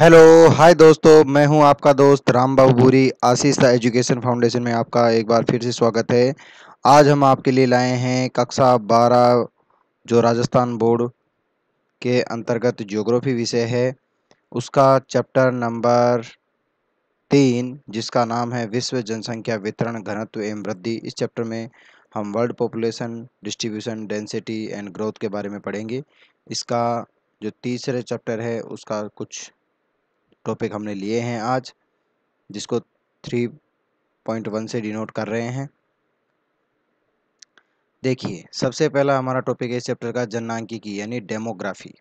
Hello hi दोस्तों मैं हूं आपका दोस्त राम बाबू भूरी हम्म। आशीष द एजुकेशन फाउंडेशन में आपका एक बार फिर से स्वागत है आज हम आपके लिए लाए हैं कक्षा बारह जो राजस्थान बोर्ड के अंतर्गत ज्योग्राफी विषय है उसका चैप्टर नंबर तीन जिसका नाम है विश्व जनसंख्या वितरण घनत्व एवं वृद्धि इस चैप्टर में हम world population distribution density and growth के बारे में पढ़ेंगे इसका जो तीसरे चैप्टर है उसका कुछ टॉपिक हमने लिए हैं आज जिसको 3.1 से डिनोट कर रहे हैं देखिए सबसे पहला हमारा टॉपिक है इस चैप्टर का जननांकी की यानी डेमोग्राफी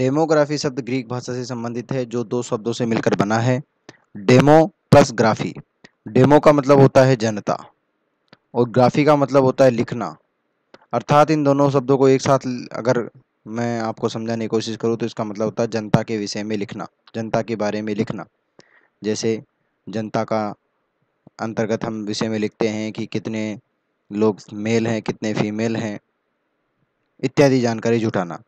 डेमोग्राफी शब्द ग्रीक भाषा से संबंधित है जो दो शब्दों से मिलकर बना है डेमो प्लस ग्राफी डेमो का मतलब होता है जनता और ग्राफी का मतलब होता है लिखना अर्थात इन दोनों शब्दों को एक साथ अगर मैं आपको समझाने की कोशिश करूँ तो इसका मतलब होता है जनता के विषय में लिखना जनता के बारे में लिखना जैसे जनता का अंतर्गत हम विषय में लिखते हैं कि कितने लोग मेल हैं कितने फीमेल हैं इत्यादि जानकारी जुटाना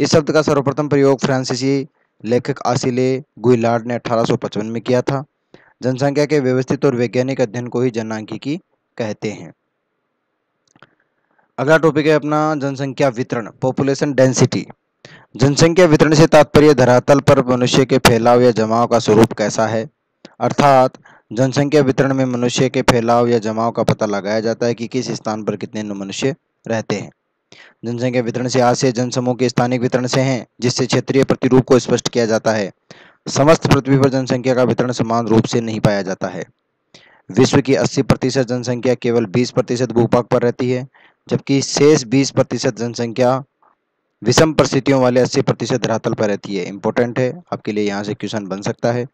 इस शब्द का सर्वप्रथम प्रयोग फ्रांसीसी लेखक आसिले गुइलार्ड ने 1855 में किया था जनसंख्या के व्यवस्थित और वैज्ञानिक अध्ययन को ही की कहते हैं अगला टॉपिक है अपना जनसंख्या वितरण पॉपुलेशन डेंसिटी जनसंख्या वितरण से तात्पर्य धरातल पर मनुष्य के फैलाव या जमाव का स्वरूप कैसा है अर्थात जनसंख्या वितरण में मनुष्य के फैलाव या जमाव का पता लगाया जाता है कि किस स्थान पर कितने मनुष्य रहते हैं जनसंख्या वितरण से आशय जनसमूह के स्थानिक वितरण से हैं जिससे क्षेत्रीय प्रतिरूप को स्पष्ट किया जाता है समस्त पृथ्वी पर जनसंख्या का वितरण समान रूप से नहीं पाया जाता है विश्व की 80 प्रतिशत जनसंख्या केवल 20 प्रतिशत भूपाक पर रहती है जबकि शेष 20 प्रतिशत जनसंख्या विषम परिस्थितियों वाले 80 प्रतिशत धरातल पर रहती है इंपॉर्टेंट है आपके लिए यहाँ से क्वेश्चन बन सकता है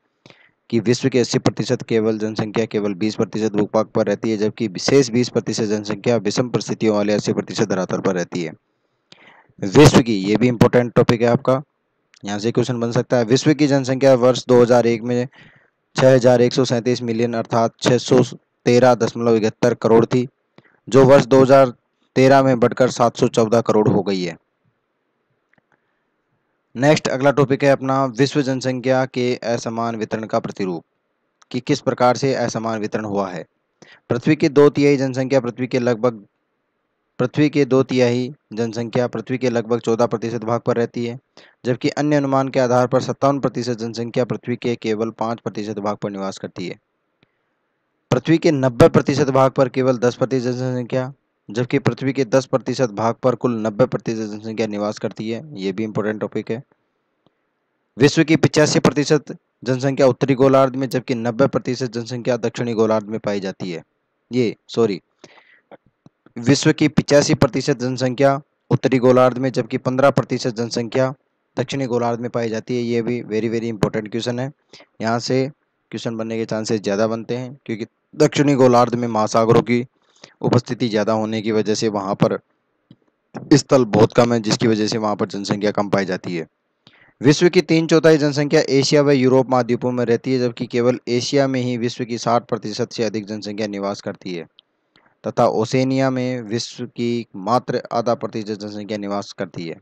कि विश्व के 80 प्रतिशत केवल जनसंख्या केवल 20 प्रतिशत भूपाक पर रहती है जबकि शेष बीस प्रतिशत जनसंख्या विषम परिस्थितियों वाले अस्सी प्रतिशत धरातल पर रहती है विश्व की ये भी इंपॉर्टेंट टॉपिक है आपका यहाँ से क्वेश्चन बन सकता है विश्व की जनसंख्या वर्ष 2001 में छः मिलियन अर्थात छः करोड़ थी जो वर्ष 2000 तेरह में बढ़कर सात सौ चौदह करोड़ हो गई है नेक्स्ट अगला टॉपिक है अपना विश्व जनसंख्या के असमान वितरण का प्रतिरूप कि किस प्रकार से असमान वितरण हुआ है पृथ्वी की दो तिहाई जनसंख्या पृथ्वी के लगभग पृथ्वी के दो तिहाई जनसंख्या पृथ्वी के लगभग चौदह प्रतिशत भाग पर रहती है जबकि अन्य अनुमान के आधार पर सत्तावन प्रतिशत जनसंख्या पृथ्वी के केवल पाँच प्रतिशत भाग पर निवास करती है पृथ्वी के नब्बे प्रतिशत भाग पर केवल दस प्रतिशत जनसंख्या जबकि पृथ्वी के 10 प्रतिशत भाग पर कुल 90 प्रतिशत जनसंख्या निवास करती है ये भी इम्पोर्टेंट टॉपिक है विश्व की पिचासी प्रतिशत जनसंख्या उत्तरी गोलार्ध में जबकि 90 प्रतिशत जनसंख्या दक्षिणी गोलार्ध में पाई जाती है ये सॉरी विश्व की पिचासी प्रतिशत जनसंख्या उत्तरी गोलार्ध में जबकि 15 प्रतिशत जनसंख्या दक्षिणी गोलार्ध में पाई जाती है ये भी वेरी वेरी इंपॉर्टेंट क्वेश्चन है यहाँ से क्वेश्चन बनने के चांसेस ज़्यादा बनते हैं क्योंकि दक्षिणी गोलार्ध में महासागरों की उपस्थिति ज़्यादा होने की वजह से वहाँ पर स्थल बहुत कम है जिसकी वजह से वहाँ पर जनसंख्या कम पाई जाती है विश्व की तीन चौथाई जनसंख्या एशिया व यूरोप महाद्वीपों में रहती है जबकि केवल एशिया में ही विश्व की 60 प्रतिशत से अधिक जनसंख्या निवास करती है तथा ओसेनिया में विश्व की मात्र आधा प्रतिशत जनसंख्या निवास करती है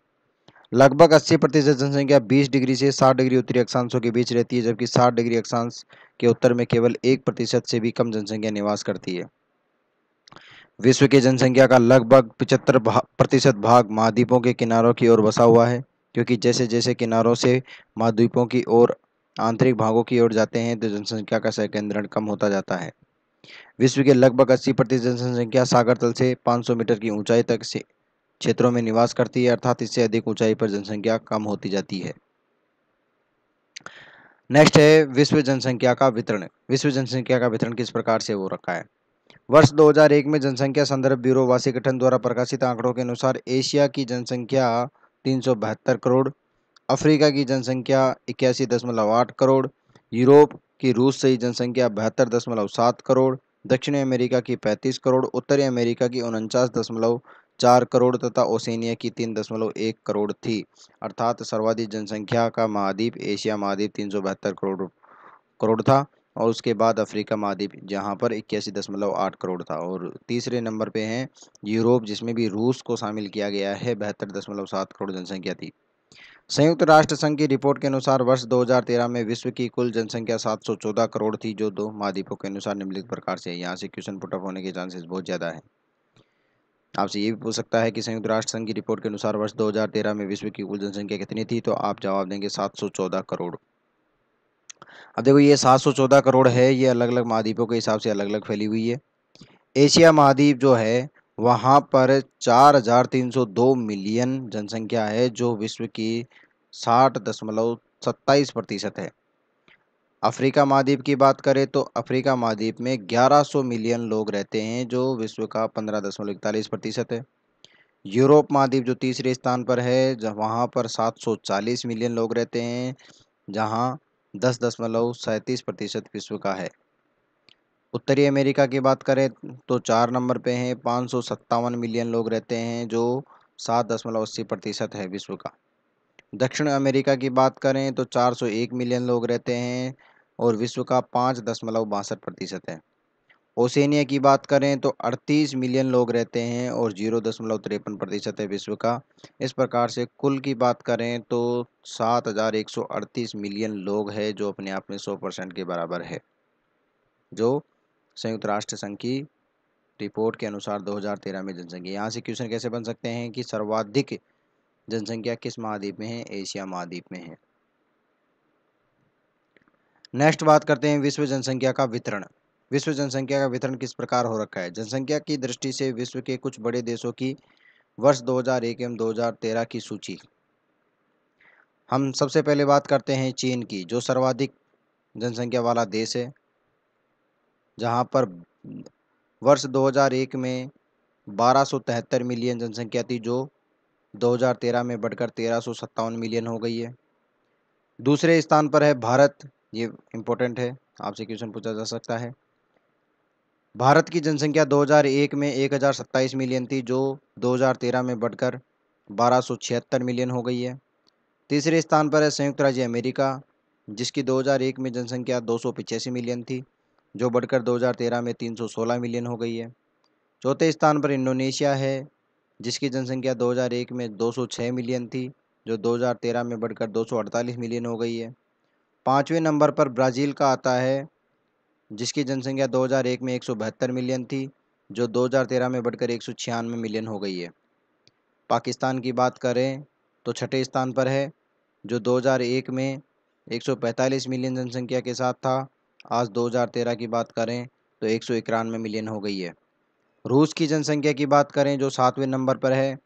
लगभग 80 प्रतिशत जनसंख्या 20 डिग्री से 60 डिग्री उत्तरी अक्षांशों के बीच रहती है जबकि 60 डिग्री अक्षांश के उत्तर में केवल एक प्रतिशत से भी कम जनसंख्या निवास करती है विश्व की जनसंख्या का लगभग पिचहत्तर प्रतिशत भाग महाद्वीपों के किनारों की ओर बसा हुआ है क्योंकि जैसे जैसे किनारों से महाद्वीपों की ओर आंतरिक भागों की ओर जाते हैं तो जनसंख्या का संकेंद्रण कम होता जाता है विश्व के लगभग 80 प्रतिशत जनसंख्या सागर तल से 500 मीटर की ऊंचाई तक से क्षेत्रों में निवास करती है अर्थात इससे अधिक ऊंचाई पर जनसंख्या कम होती जाती है नेक्स्ट है विश्व जनसंख्या का वितरण विश्व जनसंख्या का वितरण किस प्रकार से हो रखा है वर्ष 2001 में जनसंख्या संदर्भ ब्यूरो वासी गठन द्वारा प्रकाशित आंकड़ों के अनुसार एशिया की जनसंख्या तीन करोड़ अफ्रीका की जनसंख्या इक्यासी दशमलव आठ करोड़ यूरोप की रूस से ही जनसंख्या बहत्तर दशमलव सात करोड़ दक्षिणी अमेरिका की पैंतीस करोड़ उत्तरी अमेरिका की उनचास दशमलव चार करोड़ तथा ओसेनिया की तीन दशमलव एक करोड़ थी अर्थात सर्वाधिक जनसंख्या का महाद्वीप एशिया महाद्वीप तीन सौ बहत्तर करोड़ करोड़ था और उसके बाद अफ्रीका महाद्वीप जहाँ पर इक्यासी दशमलव आठ करोड़ था और तीसरे नंबर पे हैं यूरोप जिसमें भी रूस को शामिल किया गया है बहत्तर दशमलव सात करोड़ जनसंख्या थी संयुक्त राष्ट्र संघ की रिपोर्ट के अनुसार वर्ष 2013 में विश्व की कुल जनसंख्या चौदह करोड़ थी जो दो महाद्वीपों के अनुसार निम्नलिखित प्रकार से यहाँ से क्वेश्चन पुटअप होने के चांसेस बहुत ज़्यादा है आपसे ये भी पूछ सकता है कि संयुक्त राष्ट्र संघ की रिपोर्ट के अनुसार वर्ष 2013 में विश्व की कुल जनसंख्या कितनी थी तो आप जवाब देंगे 714 करोड़ अब देखो ये 714 करोड़ है ये अलग अलग महाद्वीपों के हिसाब से अलग अलग फैली हुई है एशिया महाद्वीप जो है वहाँ पर 4,302 मिलियन जनसंख्या है जो विश्व की साठ दशमलव सत्ताईस प्रतिशत है अफ्रीका महाद्वीप की बात करें तो अफ्रीका महाद्वीप में 1100 मिलियन लोग रहते हैं जो विश्व का पंद्रह दशमलव इकतालीस प्रतिशत है यूरोप महाद्वीप जो तीसरे स्थान पर है वहाँ पर 740 मिलियन लोग रहते हैं जहाँ दस दशमलव सैंतीस प्रतिशत विश्व का है उत्तरी अमेरिका की बात करें तो चार नंबर पे हैं पाँच सौ सत्तावन मिलियन लोग रहते हैं जो सात दशमलव अस्सी प्रतिशत है विश्व का दक्षिण अमेरिका की बात करें तो चार सौ एक मिलियन लोग रहते हैं और विश्व का पाँच दशमलव बासठ प्रतिशत है ओसेनिया की बात करें तो 38 मिलियन लोग रहते हैं और जीरो दशमलव तिरपन प्रतिशत है विश्व का इस प्रकार से कुल की बात करें तो 7,138 मिलियन लोग है जो अपने आप में 100 परसेंट के बराबर है जो संयुक्त राष्ट्र संघ की रिपोर्ट के अनुसार 2013 में जनसंख्या यहाँ से क्वेश्चन कैसे बन सकते हैं कि सर्वाधिक जनसंख्या किस महाद्वीप में है एशिया महाद्वीप में है नेक्स्ट बात करते हैं विश्व जनसंख्या का वितरण विश्व जनसंख्या का वितरण किस प्रकार हो रखा है जनसंख्या की दृष्टि से विश्व के कुछ बड़े देशों की वर्ष 2001 एवं 2013 की सूची हम सबसे पहले बात करते हैं चीन की जो सर्वाधिक जनसंख्या वाला देश है जहां पर वर्ष 2001 में बारह मिलियन जनसंख्या थी जो 2013 में बढ़कर तेरह मिलियन हो गई है दूसरे स्थान पर है भारत ये इम्पोर्टेंट है आपसे क्वेश्चन पूछा जा सकता है भारत की जनसंख्या 2001 में एक मिलियन थी जो 2013 में बढ़कर बारह मिलियन हो गई है तीसरे स्थान पर है संयुक्त राज्य अमेरिका जिसकी 2001 में जनसंख्या दो मिलियन थी जो बढ़कर 2013 में 316 मिलियन हो गई है चौथे स्थान पर इंडोनेशिया है जिसकी जनसंख्या 2001 में 206 मिलियन थी जो 2013 में बढ़कर 248 मिलियन हो गई है पाँचवें नंबर पर ब्राज़ील का आता है जिसकी जनसंख्या 2001 में एक मिलियन थी जो 2013 में बढ़कर एक मिलियन हो गई है पाकिस्तान की बात करें तो छठे स्थान पर है जो 2001 में 145 मिलियन जनसंख्या के साथ था आज 2013 की बात करें तो एक मिलियन हो गई है रूस की जनसंख्या की बात करें जो सातवें नंबर पर है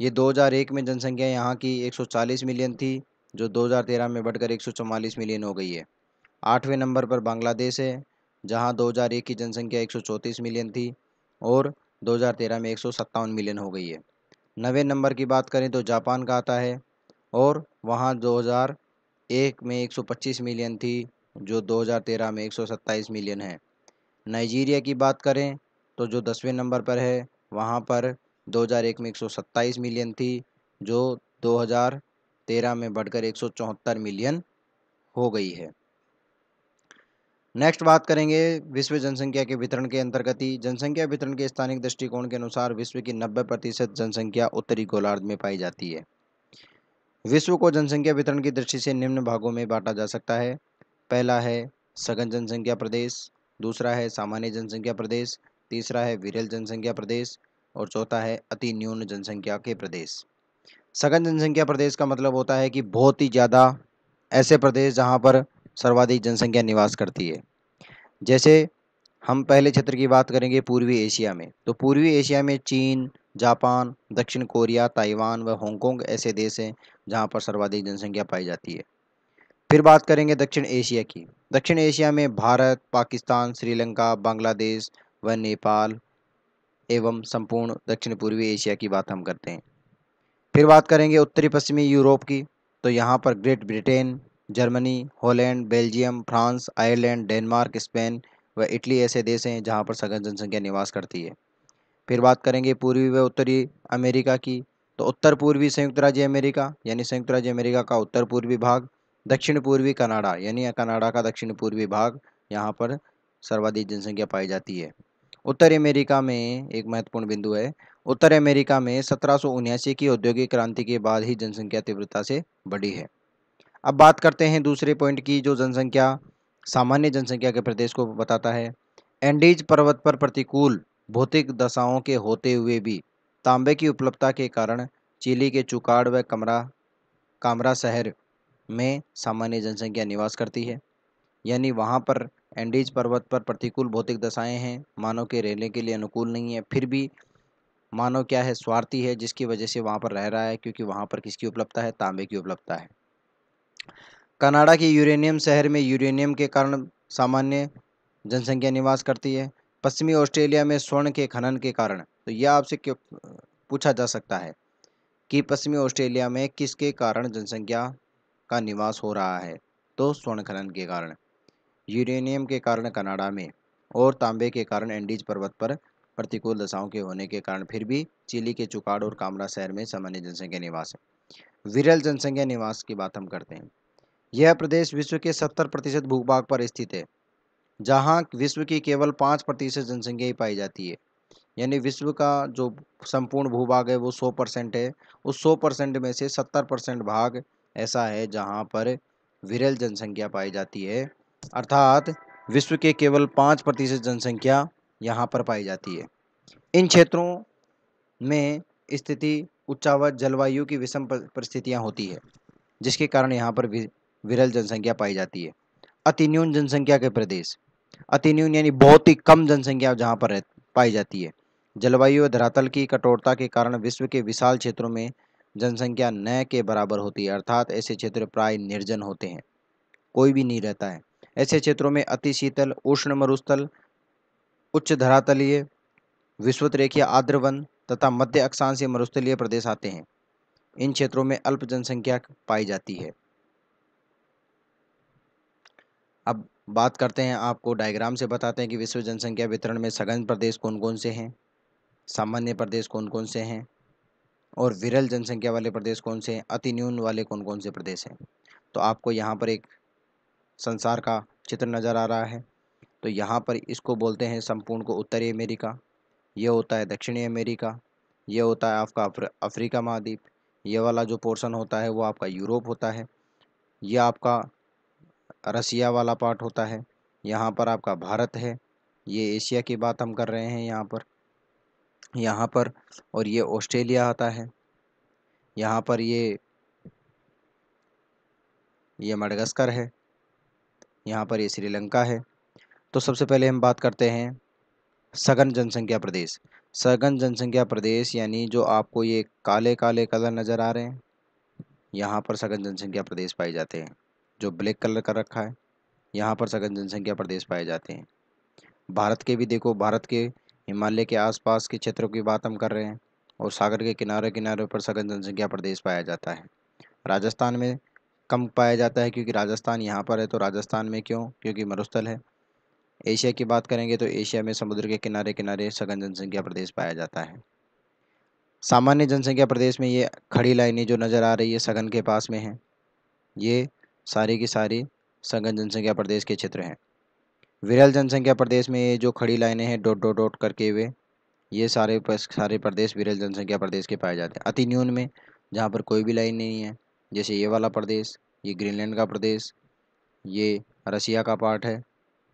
ये 2001 में जनसंख्या यहाँ की 140 मिलियन थी जो 2013 में बढ़कर एक मिलियन हो गई है आठवें नंबर पर बांग्लादेश है जहां 2001 की जनसंख्या एक मिलियन थी और 2013 में एक मिलियन हो गई है नवे नंबर की बात करें तो जापान का आता है और वहाँ 2001 में 125 मिलियन थी जो 2013 में एक मिलियन है नाइजीरिया की बात करें तो जो दसवें नंबर पर है वहाँ पर 2001 में एक मिलियन थी जो 2013 में बढ़कर एक मिलियन हो गई है नेक्स्ट बात करेंगे विश्व जनसंख्या के वितरण के अंतर्गत ही जनसंख्या वितरण के स्थानिक दृष्टिकोण के अनुसार विश्व की 90 प्रतिशत जनसंख्या उत्तरी गोलार्ध में पाई जाती है विश्व को जनसंख्या वितरण की दृष्टि से निम्न भागों में बांटा जा सकता है पहला है सघन जनसंख्या प्रदेश दूसरा है सामान्य जनसंख्या प्रदेश तीसरा है विरल जनसंख्या प्रदेश और चौथा है अति न्यून जनसंख्या के प्रदेश सघन जनसंख्या प्रदेश का मतलब होता है कि बहुत ही ज़्यादा ऐसे प्रदेश जहाँ पर सर्वाधिक जनसंख्या निवास करती है जैसे हम पहले क्षेत्र की बात करेंगे पूर्वी एशिया में तो पूर्वी एशिया में चीन जापान दक्षिण कोरिया ताइवान व हांगकॉन्ग ऐसे देश हैं जहाँ पर सर्वाधिक जनसंख्या पाई जाती है फिर बात करेंगे दक्षिण एशिया की दक्षिण एशिया में भारत पाकिस्तान श्रीलंका बांग्लादेश व नेपाल एवं संपूर्ण दक्षिण पूर्वी एशिया की बात हम करते हैं फिर बात करेंगे उत्तरी पश्चिमी यूरोप की तो यहाँ पर Great Britain Germany Holland Belgium France Ireland Denmark Spain व इटली ऐसे देश हैं जहाँ पर सघन जनसंख्या निवास करती है फिर बात करेंगे पूर्वी व उत्तरी अमेरिका की तो उत्तर पूर्वी संयुक्त राज्य अमेरिका यानी संयुक्त राज्य अमेरिका का उत्तर पूर्वी भाग दक्षिण पूर्वी कनाडा यानी कनाडा का दक्षिण पूर्वी भाग यहाँ पर सर्वाधिक जनसंख्या पाई जाती है उत्तर अमेरिका में एक महत्वपूर्ण बिंदु है उत्तर अमेरिका में सत्रह की औद्योगिक क्रांति के बाद ही जनसंख्या तीव्रता से बढ़ी है अब बात करते हैं दूसरे पॉइंट की जो जनसंख्या सामान्य जनसंख्या के प्रदेश को बताता है एंडीज पर्वत पर प्रतिकूल भौतिक दशाओं के होते हुए भी तांबे की उपलब्धता के कारण चिली के चुकाड़ व कमरा कामरा शहर में सामान्य जनसंख्या निवास करती है यानी वहाँ पर एंडीज पर्वत पर प्रतिकूल भौतिक दशाएं हैं मानव के रहने के लिए अनुकूल नहीं है फिर भी मानव क्या है स्वार्थी है जिसकी वजह से वहाँ पर रह रहा है क्योंकि वहाँ पर किसकी उपलब्धता है तांबे की उपलब्धता है कनाडा के यूरेनियम शहर में यूरेनियम के कारण सामान्य जनसंख्या निवास करती है पश्चिमी ऑस्ट्रेलिया में स्वर्ण के खनन के कारण तो यह आपसे क्यों पूछा जा सकता है कि पश्चिमी ऑस्ट्रेलिया में किसके कारण जनसंख्या का निवास हो रहा है तो स्वर्ण खनन के कारण यूरेनियम के कारण कनाडा में और तांबे के कारण एंडीज पर्वत पर प्रतिकूल दशाओं के होने के कारण फिर भी चिली के चुकाड़ और कामरा शहर में सामान्य जनसंख्या निवास है विरल जनसंख्या निवास की बात हम करते हैं यह प्रदेश विश्व के 70 प्रतिशत भूभाग पर स्थित है जहां विश्व की केवल पाँच प्रतिशत जनसंख्या ही पाई जाती है यानी विश्व का जो संपूर्ण भूभाग है वो सौ परसेंट है उस सौ परसेंट में से सत्तर परसेंट भाग ऐसा है जहाँ पर विरल जनसंख्या पाई जाती है अर्थात विश्व के केवल पाँच प्रतिशत जनसंख्या यहाँ पर पाई जाती है इन क्षेत्रों में स्थिति उच्चावत जलवायु की विषम परिस्थितियाँ होती है जिसके कारण यहाँ पर विरल जनसंख्या पाई जाती है अतिन्यून जनसंख्या के प्रदेश अतिन्यून यानी बहुत ही कम जनसंख्या जहाँ पर पाई जाती है जलवायु और धरातल की कठोरता के कारण विश्व के विशाल क्षेत्रों में जनसंख्या न के बराबर होती है अर्थात ऐसे क्षेत्र प्राय निर्जन होते हैं कोई भी नहीं रहता है ऐसे क्षेत्रों में अति शीतल उष्ण मरुस्थल उच्च धरातलीय विश्वत रेखीय वन तथा मध्य अक्षांशीय मरुस्थलीय प्रदेश आते हैं इन क्षेत्रों में अल्प जनसंख्या पाई जाती है अब बात करते हैं आपको डायग्राम से बताते हैं कि विश्व जनसंख्या वितरण में सघन प्रदेश कौन कौन से हैं सामान्य प्रदेश कौन कौन से हैं और विरल जनसंख्या वाले प्रदेश कौन से हैं अति न्यून वाले कौन कौन से प्रदेश हैं तो आपको यहाँ पर एक संसार का चित्र नज़र आ रहा है तो यहाँ पर इसको बोलते हैं संपूर्ण को उत्तरी अमेरिका ये होता है दक्षिणी अमेरिका ये होता है आपका अफ्रीका महाद्वीप ये वाला जो पोर्शन होता है वो आपका यूरोप होता है ये आपका रसिया वाला पार्ट होता है यहाँ पर आपका भारत है ये एशिया की बात हम कर रहे हैं यहाँ पर यहाँ पर और ये ऑस्ट्रेलिया आता है यहाँ पर ये ये मडगस्कर है यहाँ पर ये श्रीलंका है तो सबसे पहले हम बात करते हैं सघन जनसंख्या प्रदेश सघन जनसंख्या प्रदेश यानी जो आपको ये काले काले कलर नज़र आ रहे हैं यहाँ पर सघन जनसंख्या प्रदेश पाए जाते हैं जो ब्लैक कलर का रखा है यहाँ पर सघन जनसंख्या प्रदेश पाए जाते हैं भारत के भी देखो भारत के हिमालय के आसपास के क्षेत्रों की बात हम कर रहे हैं और सागर के किनारे किनारे पर सघन जनसंख्या प्रदेश पाया जाता है राजस्थान में कम पाया जाता है क्योंकि राजस्थान यहाँ पर है तो राजस्थान में क्यों क्योंकि मरुस्थल है एशिया की बात करेंगे तो एशिया में समुद्र के किनारे किनारे सघन जनसंख्या प्रदेश पाया जाता है सामान्य जनसंख्या प्रदेश में ये खड़ी लाइनें जो नज़र आ रही है सघन के पास में हैं ये सारी की सारी सघन जनसंख्या प्रदेश के क्षेत्र हैं विरल जनसंख्या प्रदेश में ये जो खड़ी लाइनें हैं डॉट डॉट डॉट करके हुए ये सारे सारे प्रदेश विरल जनसंख्या प्रदेश के पाए जाते हैं अति न्यून में जहाँ पर कोई भी लाइन नहीं है जैसे ये वाला प्रदेश ये ग्रीनलैंड का प्रदेश ये रसिया का पार्ट है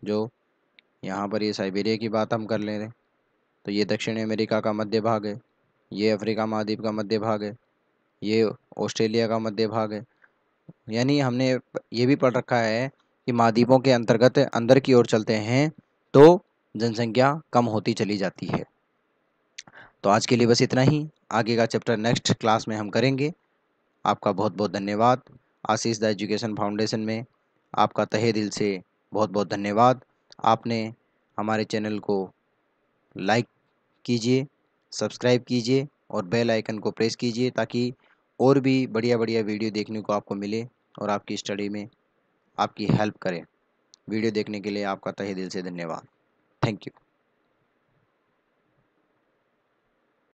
जो यहाँ पर ये साइबेरिया की बात हम कर ले रहे हैं तो ये दक्षिण अमेरिका का मध्य भाग है ये अफ्रीका महाद्वीप का मध्य भाग है ये ऑस्ट्रेलिया का मध्य भाग है यानी हमने ये भी पढ़ रखा है कि महाद्वीपों के अंतर्गत अंदर की ओर चलते हैं तो जनसंख्या कम होती चली जाती है तो आज के लिए बस इतना ही आगे का चैप्टर नेक्स्ट क्लास में हम करेंगे आपका बहुत बहुत धन्यवाद आशीष द एजुकेशन फाउंडेशन में आपका तहे दिल से बहुत बहुत धन्यवाद आपने हमारे चैनल को लाइक कीजिए सब्सक्राइब कीजिए और बेल आइकन को प्रेस कीजिए ताकि और भी बढ़िया बढ़िया वीडियो देखने को आपको मिले और आपकी स्टडी में आपकी हेल्प करें वीडियो देखने के लिए आपका तहे दिल से धन्यवाद थैंक यू